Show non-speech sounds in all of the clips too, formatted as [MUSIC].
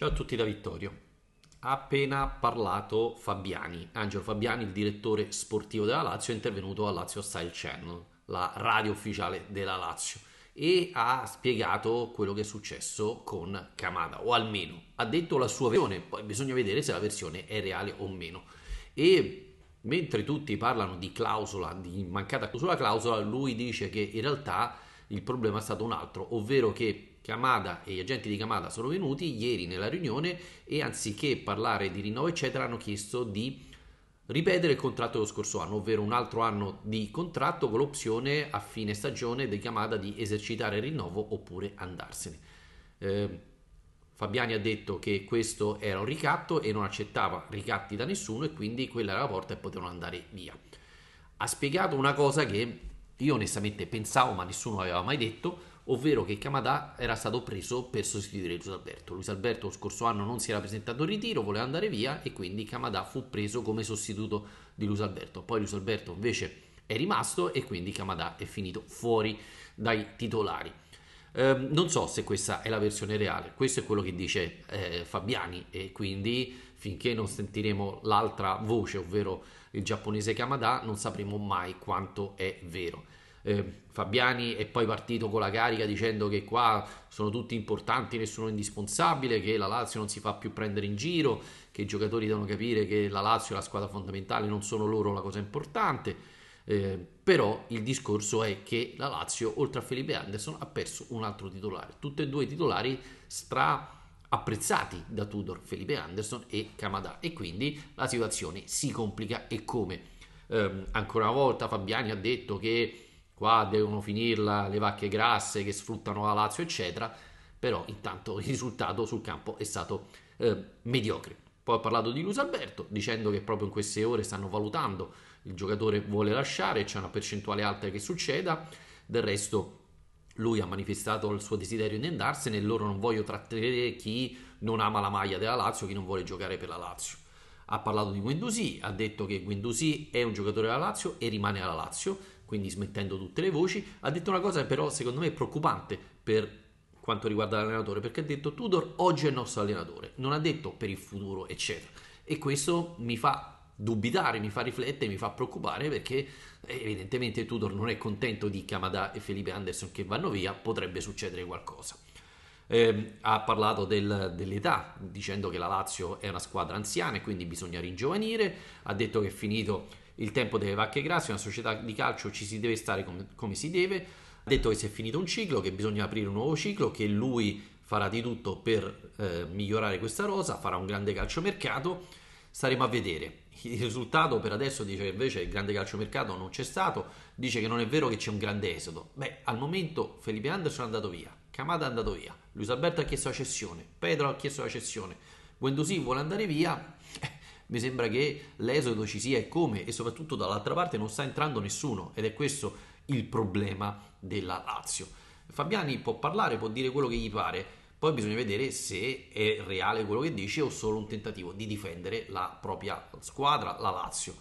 Ciao a tutti da Vittorio. Ha appena parlato Fabiani, Angelo Fabiani, il direttore sportivo della Lazio, è intervenuto a Lazio Style Channel, la radio ufficiale della Lazio, e ha spiegato quello che è successo con Kamada, o almeno ha detto la sua versione, poi bisogna vedere se la versione è reale o meno. E mentre tutti parlano di clausola, di mancata clausola, clausola, lui dice che in realtà il problema è stato un altro, ovvero che Camada e gli agenti di Camada sono venuti ieri nella riunione e anziché parlare di rinnovo eccetera hanno chiesto di ripetere il contratto dello scorso anno, ovvero un altro anno di contratto con l'opzione a fine stagione di Camada di esercitare il rinnovo oppure andarsene. Eh, Fabiani ha detto che questo era un ricatto e non accettava ricatti da nessuno e quindi quella era la porta e potevano andare via. Ha spiegato una cosa che io onestamente pensavo ma nessuno aveva mai detto, ovvero che Kamada era stato preso per sostituire Luis Alberto. Luis Alberto lo scorso anno non si era presentato in ritiro, voleva andare via e quindi Kamada fu preso come sostituto di Luis Alberto. Poi Luis Alberto invece è rimasto e quindi Kamada è finito fuori dai titolari. Eh, non so se questa è la versione reale, questo è quello che dice eh, Fabiani e quindi finché non sentiremo l'altra voce, ovvero il giapponese Kamada, non sapremo mai quanto è vero eh, Fabiani è poi partito con la carica dicendo che qua sono tutti importanti, nessuno è indispensabile, che la Lazio non si fa più prendere in giro, che i giocatori devono capire che la Lazio è la squadra fondamentale, non sono loro la cosa importante. Eh, però il discorso è che la Lazio, oltre a Felipe Anderson, ha perso un altro titolare. Tutti e due i titolari stra apprezzati da Tudor, Felipe Anderson e Camadà. E quindi la situazione si complica e come. Eh, ancora una volta Fabiani ha detto che qua devono finirla le vacche grasse che sfruttano la Lazio, eccetera, però intanto il risultato sul campo è stato eh, mediocre. Poi ha parlato di Luis Alberto dicendo che proprio in queste ore stanno valutando il giocatore vuole lasciare, c'è una percentuale alta che succeda, del resto lui ha manifestato il suo desiderio di andarsene, loro non voglio trattenere chi non ama la maglia della Lazio, chi non vuole giocare per la Lazio. Ha parlato di Guendouzi, ha detto che Guendouzi è un giocatore della Lazio e rimane alla Lazio, quindi smettendo tutte le voci, ha detto una cosa che però secondo me è preoccupante per quanto riguarda l'allenatore, perché ha detto Tudor oggi è il nostro allenatore, non ha detto per il futuro, eccetera. E questo mi fa dubitare, mi fa riflettere, mi fa preoccupare perché eh, evidentemente Tudor non è contento di Kamada e Felipe Anderson che vanno via, potrebbe succedere qualcosa. Eh, ha parlato del, dell'età, dicendo che la Lazio è una squadra anziana e quindi bisogna ringiovanire, ha detto che è finito il tempo delle vacche grasse, una società di calcio ci si deve stare come, come si deve, ha detto che si è finito un ciclo, che bisogna aprire un nuovo ciclo, che lui farà di tutto per eh, migliorare questa rosa, farà un grande calciomercato, staremo a vedere. Il risultato per adesso dice che invece il grande calciomercato non c'è stato, dice che non è vero che c'è un grande esodo. Beh, al momento Felipe Anderson è andato via, Camada è andato via, Luis Alberto ha chiesto la cessione, Pedro ha chiesto la cessione, Guendouzi vuole andare via. [LAUGHS] Eh, mi sembra che l'esodo ci sia e come e soprattutto dall'altra parte non sta entrando nessuno ed è questo il problema della Lazio. Fabiani può parlare, può dire quello che gli pare, poi bisogna vedere se è reale quello che dice o solo un tentativo di difendere la propria squadra, la Lazio.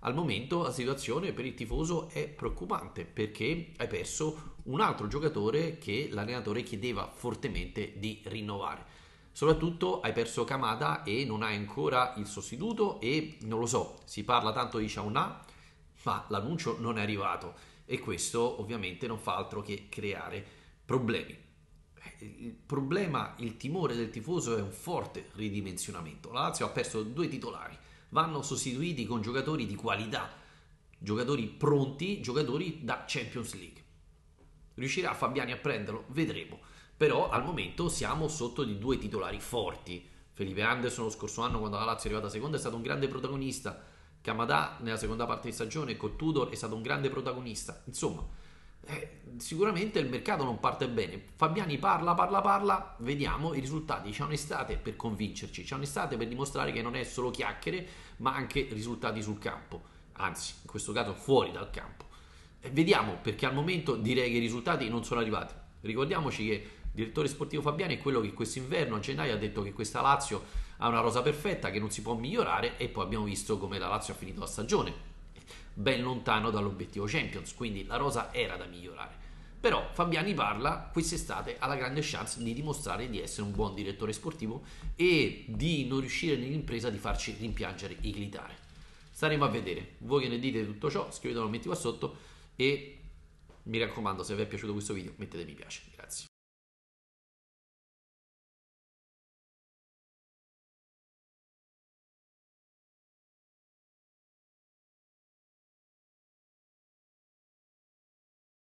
Al momento la situazione per il tifoso è preoccupante perché hai perso un altro giocatore che l'allenatore chiedeva fortemente di rinnovare. Soprattutto hai perso Kamada e non hai ancora il sostituto e non lo so, si parla tanto di Shauna, ma l'annuncio non è arrivato e questo ovviamente non fa altro che creare problemi. Eh, il problema, il timore del tifoso è un forte ridimensionamento. La Lazio ha perso due titolari, vanno sostituiti con giocatori di qualità, giocatori pronti, giocatori da Champions League. Riuscirà Fabiani a prenderlo? Vedremo però al momento siamo sotto di due titolari forti. Felipe Anderson lo scorso anno quando la Lazio è arrivata seconda è stato un grande protagonista, Camadà nella seconda parte di stagione con Tudor è stato un grande protagonista, insomma eh, sicuramente il mercato non parte bene. Fabiani parla, parla, parla, vediamo i risultati. C'è un'estate per convincerci, c'è un'estate per dimostrare che non è solo chiacchiere, ma anche risultati sul campo, anzi in questo caso fuori dal campo. Eh, vediamo perché al momento direi che i risultati non sono arrivati. Ricordiamoci che direttore sportivo Fabiani è quello che quest'inverno a gennaio ha detto che questa Lazio ha una rosa perfetta, che non si può migliorare e poi abbiamo visto come la Lazio ha finito la stagione, ben lontano dall'obiettivo Champions, quindi la rosa era da migliorare. Però Fabiani parla quest'estate ha la grande chance di dimostrare di essere un buon direttore sportivo e di non riuscire nell'impresa di farci rimpiangere i glitare. Staremo a vedere. Voi che ne dite di tutto ciò, scrivetelo, metti qua sotto e mi raccomando, se vi è piaciuto questo video, mettete mi piace. Grazie.